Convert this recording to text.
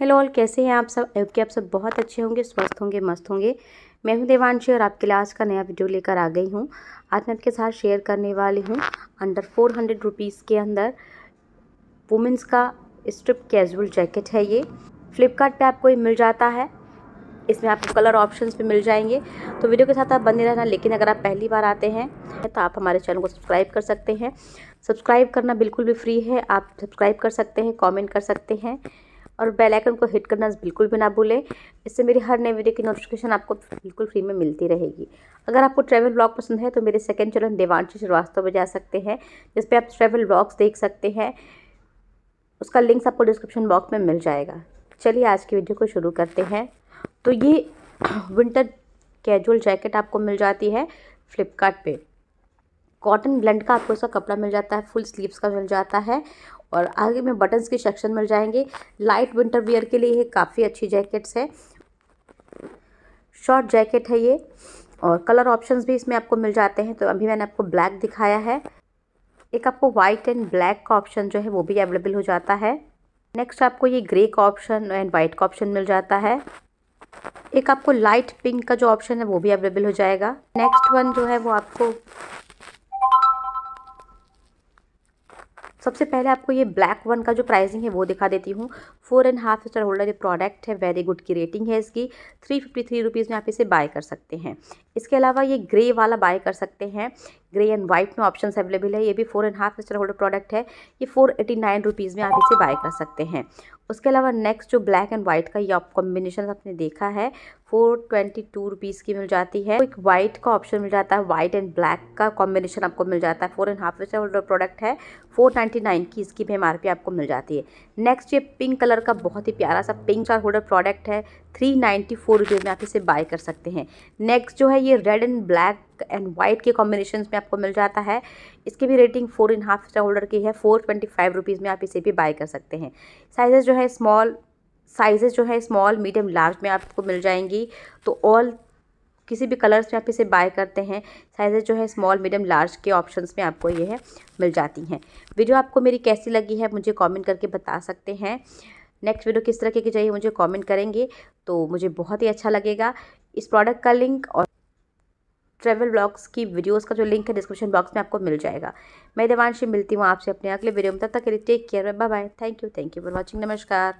hello all कैसे हैं आप सब आई आप सब बहुत अच्छे होंगे स्वस्थ होंगे मस्त होंगे मैं हूं देवांशी और आपके लिए आज का नया वीडियो लेकर आ गई हूं आज मैं आपके साथ शेयर करने वाली हूं अंडर फोर हंड्रेड रुपीज़ के अंदर वुमेंस का स्ट्रिप कैजुअल जैकेट है ये फ्लिपकार्ट आपको ये मिल जाता है इसमें आपको कलर ऑप्शंस भी मिल जाएंगे तो वीडियो के साथ आप बने रहना लेकिन अगर आप पहली बार आते हैं तो आप हमारे चैनल को सब्सक्राइब कर सकते हैं सब्सक्राइब करना बिल्कुल भी फ्री है आप सब्सक्राइब कर सकते हैं कमेंट कर सकते हैं और बेल आइकन को हिट करना बिल्कुल भी ना भूलें इससे मेरी हर नए वीडियो की नोटिफिकेशन आपको बिल्कुल फ्री में मिलती रहेगी अगर आपको ट्रैवल ब्लॉग पसंद है तो मेरे सेकंड चैनल देवांशी श्रीवास्तव में जा सकते हैं जिस पर आप ट्रैवल ब्लॉग्स देख सकते हैं उसका लिंक्स आपको डिस्क्रिप्शन बॉक्स में मिल जाएगा चलिए आज की वीडियो को शुरू करते हैं तो ये विंटर कैजुअल जैकेट आपको मिल जाती है फ्लिपकार्ट कॉटन ब्लेंड का आपको उसका कपड़ा मिल जाता है फुल स्लीव्स का मिल जाता है और आगे में बटन्स के सेक्शन मिल जाएंगे लाइट विंटर वियर के लिए ये काफ़ी अच्छी जैकेट्स है शॉर्ट जैकेट है ये और कलर ऑप्शंस भी इसमें आपको मिल जाते हैं तो अभी मैंने आपको ब्लैक दिखाया है एक आपको वाइट एंड ब्लैक का ऑप्शन जो है वो भी अवेलेबल हो जाता है नेक्स्ट आपको ये ग्रे का ऑप्शन एंड वाइट का ऑप्शन मिल जाता है एक आपको लाइट पिंक का जो ऑप्शन है वो भी अवेलेबल हो जाएगा नेक्स्ट वन जो है वो आपको सबसे पहले आपको ये ब्लैक वन का जो प्राइसिंग है वो दिखा देती हूँ four and half star holder ये प्रोडक्ट है वेरी गुड की रेटिंग है इसकी थ्री फिफ्टी थ्री रुपीज़ में आप इसे बाय कर सकते हैं इसके अलावा ये ग्रे वाला बाय कर सकते हैं ग्रे एंड वाइट में ऑप्शन अवेलेबल है ये भी four and half star holder product है ये फोर एटी नाइन रुपीज़ में आप इसे बाय कर सकते हैं उसके अलावा नेक्स्ट जो ब्लैक एंड वाइट का ये आप कॉम्बिनेशन आपने देखा है फोर ट्वेंटी टू रुपीज़ की मिल जाती है एक वाइट का ऑप्शन मिल जाता है वाइट एंड ब्लैक का कॉम्बिनेशन आपको मिल जाता है four and half star holder product है फोर नाइन्टी नाइन की इसकी भी एम आपको मिल जाती है नेक्स्ट ये पिंक कलर का बहुत ही प्यारा सा पिंक चार होल्डर प्रोडक्ट है थ्री नाइन्टी फोर रुपये में आप इसे बाय कर सकते हैं नेक्स्ट जो है ये red and black and white के कॉम्बिनेशन में आपको मिल जाता है इसकी भी rating four and half star holder की है फोर ट्वेंटी फाइव रुपीज़ में आप इसे भी बाय कर सकते हैं साइजेस जो है स्मॉल साइजेस जो है स्मॉल मीडियम लार्ज में आपको मिल जाएंगी तो ऑल किसी भी कलर्स में आप इसे बाय करते हैं साइज़ जो है स्मॉल मीडियम लार्ज के ऑप्शंस में आपको ये है मिल जाती हैं वीडियो आपको मेरी कैसी लगी है मुझे कॉमेंट करके बता सकते हैं नेक्स्ट वीडियो किस तरह की चाहिए मुझे कमेंट करेंगे तो मुझे बहुत ही अच्छा लगेगा इस प्रोडक्ट का लिंक और ट्रेवल ब्लॉग्स की वीडियोज़ का जो लिंक है डिस्क्रिप्शन बॉक्स में आपको मिल जाएगा मैं देवानशी मिलती हूँ आपसे अपने अगले वीडियो में तब तक के लिए take care bye bye thank you thank you for watching नमस्कार